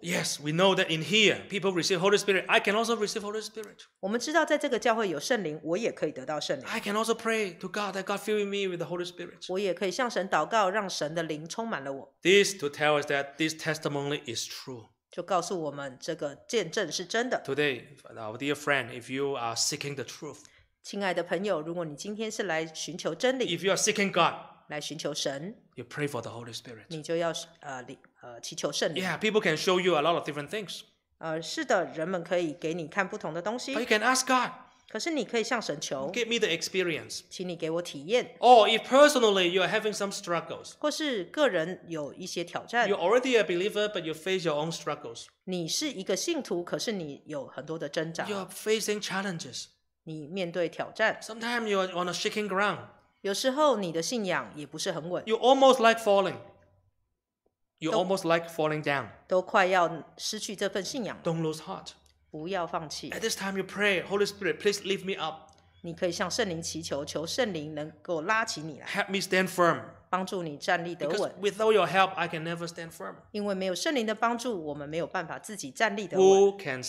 Yes, we know that in here people receive Holy Spirit. I can also receive Holy Spirit. I can also pray to God that God fill me with the Holy Spirit. This to tell us that this testimony is true. 就告诉我们这个见证是真的。Today, our dear friend, if you are seeking the truth. 亲爱的朋友，如果你今天是来寻求真理，If you are seeking God, pray for the Holy Spirit. people can show you a lot of different things, 呃，是的，人们可以给你看不同的东西 can ask God, me the experience. if personally you are having some struggles, are you a believer, but you face your own struggles. are facing challenges. 你面对挑战。Sometimes you are on a shaking ground. 有时候你的信仰也不是很稳，You almost like falling. You Don't- almost like falling down. not lose heart. 不要放弃，At this time, you pray, Holy Spirit, please lift me up. 你可以向圣灵祈求，求圣灵能够拉起你来，Help me stand firm. 帮助你站立得稳，因为没有圣灵的帮助，我们没有办法自己站立得稳。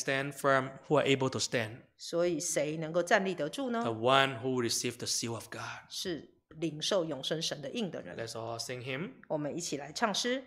所以谁能够站立得住呢？The one who r e c e i v e d the seal of God 是领受永生神的印的人。Let's all sing him，我们一起来唱诗。